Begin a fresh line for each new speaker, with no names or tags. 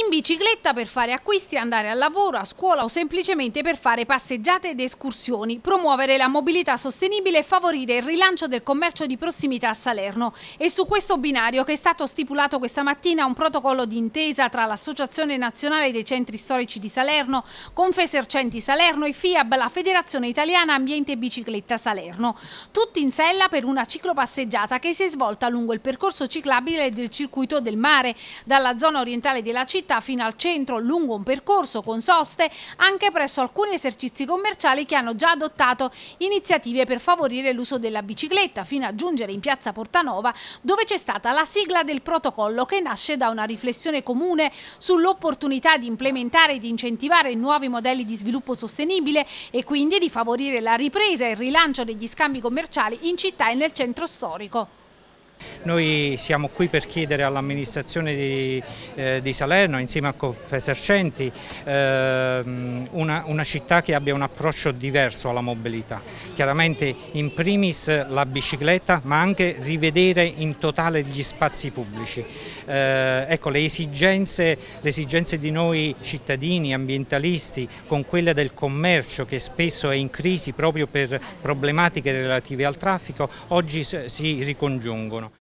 in bicicletta per fare acquisti, andare al lavoro, a scuola o semplicemente per fare passeggiate ed escursioni, promuovere la mobilità sostenibile e favorire il rilancio del commercio di prossimità a Salerno. E su questo binario che è stato stipulato questa mattina un protocollo d'intesa tra l'Associazione Nazionale dei Centri Storici di Salerno, Confesercenti Salerno e FIAB, la Federazione Italiana Ambiente Bicicletta Salerno. Tutti in sella per una ciclopasseggiata che si è svolta lungo il percorso ciclabile del circuito del mare, dalla zona orientale della città città fino al centro lungo un percorso con soste anche presso alcuni esercizi commerciali che hanno già adottato iniziative per favorire l'uso della bicicletta fino a giungere in piazza Portanova dove c'è stata la sigla del protocollo che nasce da una riflessione comune sull'opportunità di implementare e di incentivare nuovi modelli di sviluppo sostenibile e quindi di favorire la ripresa e il rilancio degli scambi commerciali in città e nel centro storico.
Noi siamo qui per chiedere all'amministrazione di, eh, di, Salerno insieme a Confesercenti eh, una, una, città che abbia un approccio diverso alla mobilità. Chiaramente in primis la bicicletta ma anche rivedere in totale gli spazi pubblici. Eh, ecco le esigenze, le esigenze di noi cittadini, ambientalisti con quelle del commercio che spesso è in crisi proprio per
problematiche relative al traffico oggi si ricongiungono.